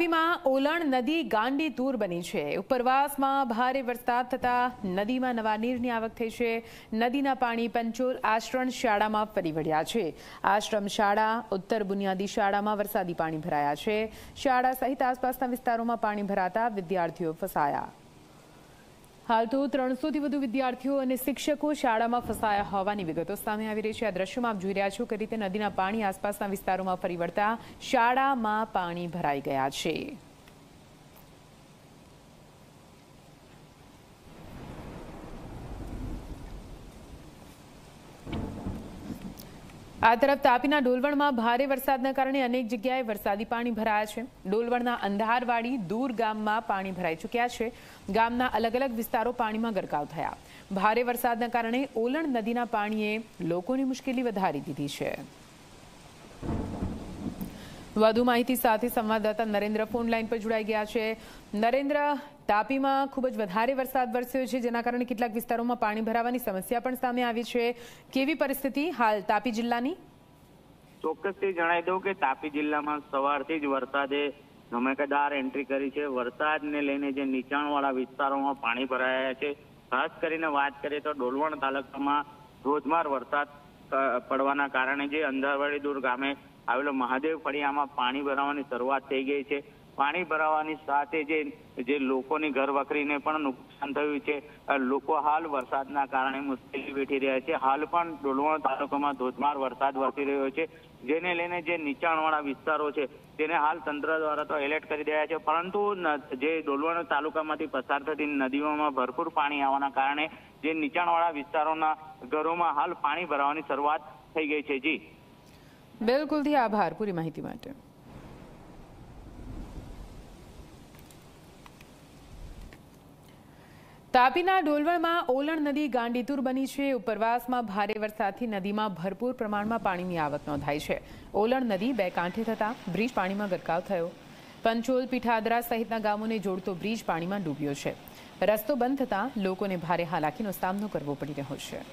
તાપીમાં ઓલણ નદી ગાંડી તૂર બની છે ઉપરવાસમાં ભારે વરસાદ થતાં નદીમાં નવા નીરની આવક થઈ છે નદીના પાણી પંચોલ આશ્રમ શાળામાં ફરી વળ્યા છે આશ્રમ શાળા ઉત્તર બુનિયાદી શાળામાં વરસાદી પાણી ભરાયા છે શાળા સહિત આસપાસના વિસ્તારોમાં પાણી ભરાતા વિદ્યાર્થીઓ ફસાયા હાલ તો ત્રણસોથી વધુ વિદ્યાર્થીઓ અને શિક્ષકો શાળામાં ફસાયા હોવાની વિગતો સામે આવી રહી છે આ દ્રશ્યમાં આપ જોઈ રહ્યા છો કે રીતે નદીના પાણી આસપાસના વિસ્તારોમાં ફરી વળતા શાળામાં પાણી ભરાઈ ગયા છે આ તરફ તાપીના ડોલવણમાં ભારે વરસાદના કારણે અનેક જગ્યાએ વરસાદી પાણી ભરાયા છે ડોલવણના અંધારવાડી દૂર ગામમાં પાણી ભરાઈ ચૂક્યા છે ગામના અલગ અલગ વિસ્તારો પાણીમાં ગરકાવ થયા ભારે વરસાદના કારણે ઓલણ નદીના પાણીએ લોકોની મુશ્કેલી વધારી દીધી છે વધુ માહિતી સાથે સંવાદદાતા નરેન્દ્ર ફોન લાઈન પર જોડાઈ ગયા છે નરેન્દ્ર તાપીમાં ખૂબ જ વધારે વરસાદ વરસ્યો છે જેના કારણે કેટલાક વિસ્તારોમાં પાણી ભરાવાની સમસ્યા પણ સામે આવી છે કેવી પરિસ્થિતિ હાલ તાપી જિલ્લાની ચોક્કસથી જણાવી દઉં કે તાપી જિલ્લામાં સવારથી જ વરસાદે ધમાકેદાર એન્ટ્રી કરી છે વરસાદને લઈને જે નીચાણવાળા વિસ્તારોમાં પાણી ભરાયા છે ખાસ કરીને વાત કરીએ તો ડોલવણ તાલુકામાં ધોધમાર વરસાદ પડવાના કારણે જે અંધારવાડી દૂર ગામે આવેલો મહાદેવ ફળિયામાં પાણી ભરાવાની શરૂઆત થઈ ગઈ છે પાણી ભરાવાની સાથે જે જે લોકોની ઘર વખરીને પણ નુકસાન થયું છે લોકો હાલ વરસાદના કારણે મુશ્કેલી વેઠી રહ્યા છે હાલ પણ ડોલવણ તાલુકામાં ધોધમાર વરસાદ વરસી રહ્યો છે જેને લઈને જે નીચાણવાળા વિસ્તારો છે તેને હાલ તંત્ર દ્વારા તો એલર્ટ કરી રહ્યા છે પરંતુ જે ડોલવણ તાલુકામાંથી પસાર થતી નદીઓમાં ભરપૂર પાણી આવવાના કારણે જે નીચાણવાળા વિસ્તારોના ઘરોમાં હાલ પાણી ભરાવાની શરૂઆત થઈ ગઈ છે જી બિલકુલથી આભાર પૂરી માહિતી માટે તાપીના ડોલવણમાં ઓલણ નદી ગાંડીતુર બની છે ઉપરવાસમાં ભારે વરસાદથી નદીમાં ભરપૂર પ્રમાણમાં પાણીની આવક નોંધાઈ છે ઓલણ નદી બે કાંઠે થતાં બ્રિજ પાણીમાં ગરકાવ થયો પંચોલ પીઠાદરા સહિતના ગામોને જોડતો બ્રિજ પાણીમાં ડૂબ્યો છે રસ્તો બંધ થતાં લોકોને ભારે હાલાકીનો સામનો કરવો પડી રહ્યો છે